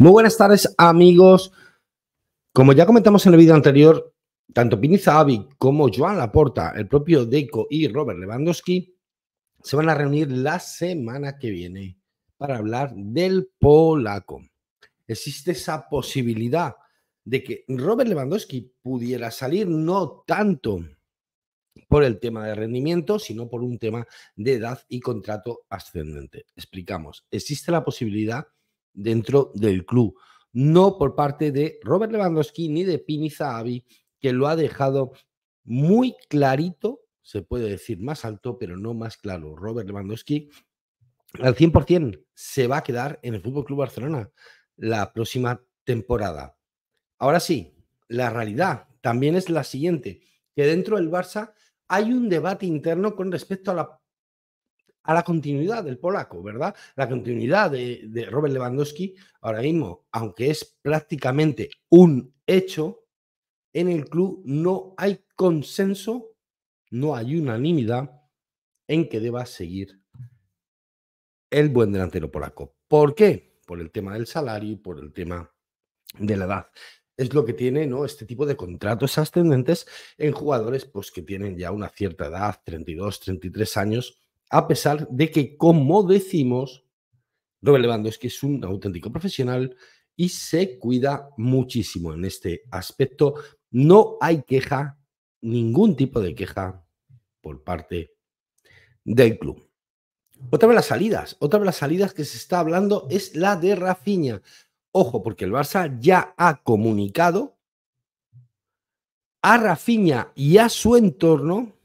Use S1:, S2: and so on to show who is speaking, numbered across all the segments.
S1: Muy buenas tardes, amigos. Como ya comentamos en el vídeo anterior, tanto Pini como Joan Laporta, el propio Deco y Robert Lewandowski se van a reunir la semana que viene para hablar del polaco. Existe esa posibilidad de que Robert Lewandowski pudiera salir no tanto por el tema de rendimiento, sino por un tema de edad y contrato ascendente. Explicamos, existe la posibilidad dentro del club. No por parte de Robert Lewandowski ni de Pini Zahavi, que lo ha dejado muy clarito, se puede decir más alto, pero no más claro. Robert Lewandowski al 100% se va a quedar en el Fútbol Club Barcelona la próxima temporada. Ahora sí, la realidad también es la siguiente, que dentro del Barça hay un debate interno con respecto a la a la continuidad del polaco, ¿verdad? La continuidad de, Robert Lewandowski ahora mismo, aunque es prácticamente un hecho, en el club no hay consenso, no hay unanimidad en que deba seguir el buen delantero polaco. ¿Por qué? Por el tema del salario y por el tema de la edad. Es lo que tiene ¿no? este tipo de contratos ascendentes en jugadores pues, que tienen ya una cierta edad, 32, 33 años, a pesar de que, como decimos, Robert Lewandowski es que es un auténtico profesional y se cuida muchísimo en este aspecto. No hay queja, ningún tipo de queja por parte del club. Otra de las salidas, otra de las salidas que se está hablando es la de Rafiña. Ojo, porque el Barça ya ha comunicado a Rafiña y a su entorno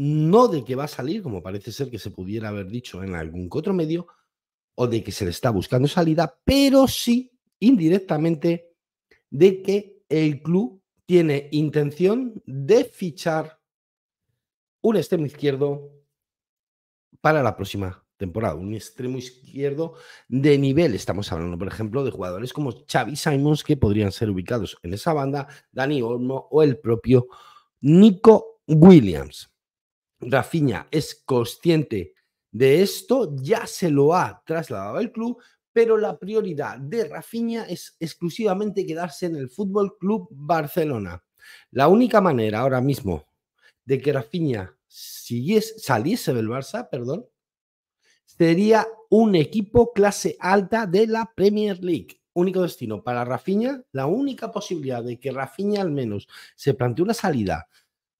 S1: no de que va a salir, como parece ser que se pudiera haber dicho en algún otro medio, o de que se le está buscando salida, pero sí indirectamente de que el club tiene intención de fichar un extremo izquierdo para la próxima temporada, un extremo izquierdo de nivel. Estamos hablando, por ejemplo, de jugadores como Xavi Simons que podrían ser ubicados en esa banda, Dani Olmo o el propio Nico Williams. Rafiña es consciente de esto, ya se lo ha trasladado al club, pero la prioridad de Rafinha es exclusivamente quedarse en el Fútbol Club Barcelona. La única manera ahora mismo de que Rafinha saliese del Barça, perdón, sería un equipo clase alta de la Premier League. Único destino para Rafinha, la única posibilidad de que Rafinha al menos se plantee una salida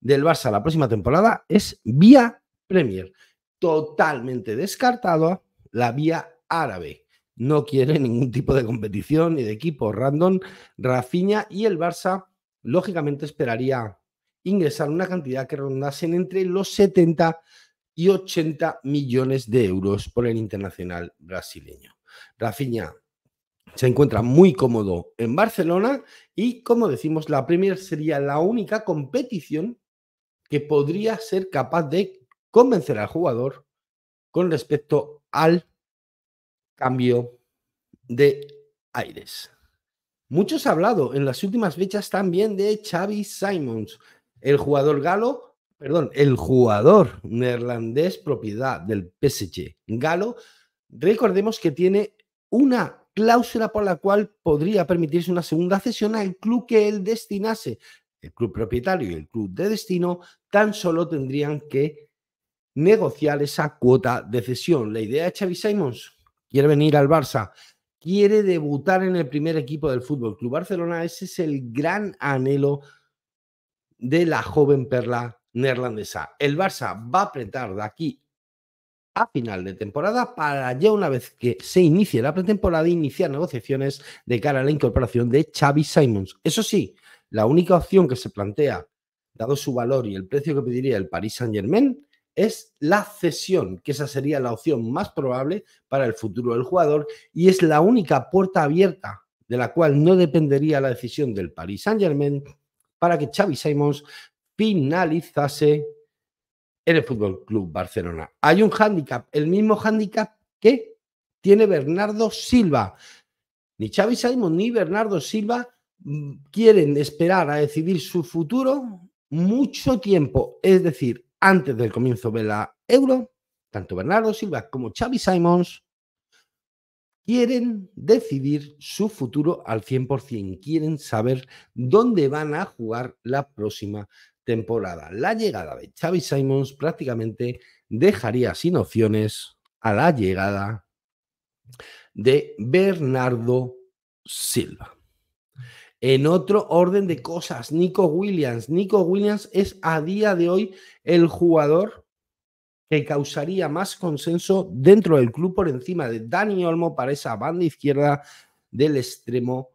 S1: del Barça la próxima temporada es vía Premier. Totalmente descartada la vía árabe. No quiere ningún tipo de competición ni de equipo random. Rafinha y el Barça, lógicamente, esperaría ingresar una cantidad que rondasen entre los 70 y 80 millones de euros por el internacional brasileño. Rafinha se encuentra muy cómodo en Barcelona y, como decimos, la Premier sería la única competición que podría ser capaz de convencer al jugador con respecto al cambio de aires. Muchos ha hablado en las últimas fechas también de Xavi Simons, el jugador galo, perdón, el jugador neerlandés propiedad del PSG. Galo, recordemos que tiene una cláusula por la cual podría permitirse una segunda cesión al club que él destinase el club propietario y el club de destino tan solo tendrían que negociar esa cuota de cesión. La idea de Xavi Simons quiere venir al Barça, quiere debutar en el primer equipo del Fútbol Club Barcelona. Ese es el gran anhelo de la joven perla neerlandesa. El Barça va a apretar de aquí a final de temporada para ya una vez que se inicie la pretemporada iniciar negociaciones de cara a la incorporación de Xavi Simons. Eso sí, la única opción que se plantea, dado su valor y el precio que pediría el Paris Saint-Germain, es la cesión, que esa sería la opción más probable para el futuro del jugador y es la única puerta abierta de la cual no dependería la decisión del Paris Saint-Germain para que Xavi Simons finalizase en el Fútbol Club Barcelona. Hay un hándicap, el mismo hándicap que tiene Bernardo Silva. Ni Xavi Simons ni Bernardo Silva quieren esperar a decidir su futuro mucho tiempo, es decir, antes del comienzo de la Euro, tanto Bernardo Silva como Xavi Simons quieren decidir su futuro al 100%, quieren saber dónde van a jugar la próxima temporada. La llegada de Xavi Simons prácticamente dejaría sin opciones a la llegada de Bernardo Silva. En otro orden de cosas, Nico Williams. Nico Williams es a día de hoy el jugador que causaría más consenso dentro del club por encima de Dani Olmo para esa banda izquierda del extremo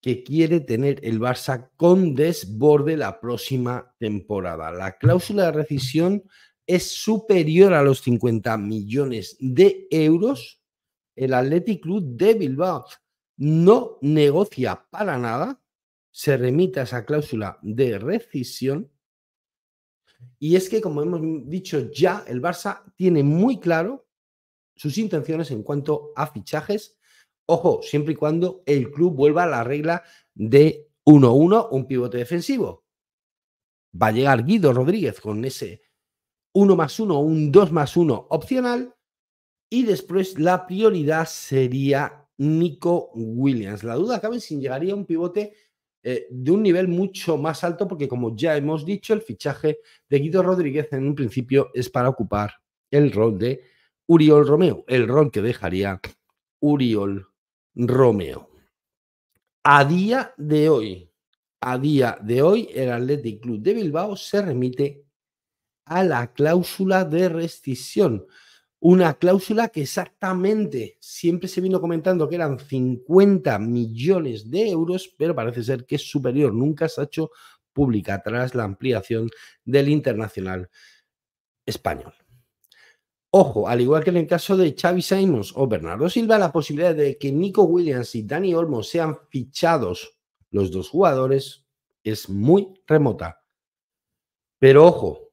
S1: que quiere tener el Barça con desborde la próxima temporada. La cláusula de rescisión es superior a los 50 millones de euros. El Athletic Club de Bilbao no negocia para nada, se remita a esa cláusula de rescisión. Y es que, como hemos dicho ya, el Barça tiene muy claro sus intenciones en cuanto a fichajes. Ojo, siempre y cuando el club vuelva a la regla de 1-1, un pivote defensivo. Va a llegar Guido Rodríguez con ese 1 más uno un 2 más 1 opcional. Y después la prioridad sería Nico Williams. La duda cabe si llegaría un pivote eh, de un nivel mucho más alto, porque como ya hemos dicho, el fichaje de Guido Rodríguez en un principio es para ocupar el rol de Uriol Romeo, el rol que dejaría Uriol Romeo. A día de hoy, a día de hoy, el Athletic Club de Bilbao se remite a la cláusula de rescisión una cláusula que exactamente siempre se vino comentando que eran 50 millones de euros, pero parece ser que es superior, nunca se ha hecho pública tras la ampliación del internacional español. Ojo, al igual que en el caso de Xavi Simons o Bernardo Silva, la posibilidad de que Nico Williams y Dani Olmo sean fichados los dos jugadores es muy remota. Pero ojo,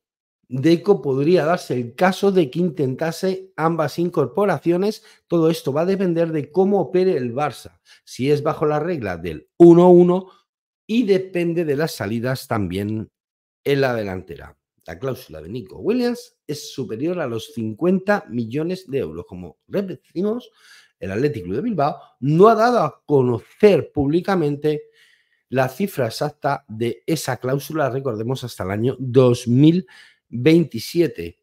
S1: Deco podría darse el caso de que intentase ambas incorporaciones. Todo esto va a depender de cómo opere el Barça, si es bajo la regla del 1-1 y depende de las salidas también en la delantera. La cláusula de Nico Williams es superior a los 50 millones de euros. Como repetimos, el Atlético de Bilbao no ha dado a conocer públicamente la cifra exacta de esa cláusula, recordemos, hasta el año 2000. 27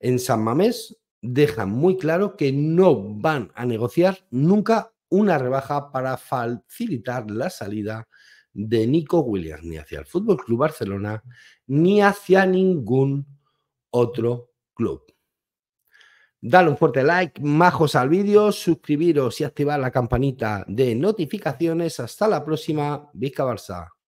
S1: en San Mamés dejan muy claro que no van a negociar nunca una rebaja para facilitar la salida de Nico Williams ni hacia el Fútbol Club Barcelona ni hacia ningún otro club. Dale un fuerte like, majos al vídeo, suscribiros y activar la campanita de notificaciones. Hasta la próxima, Vizca Barça.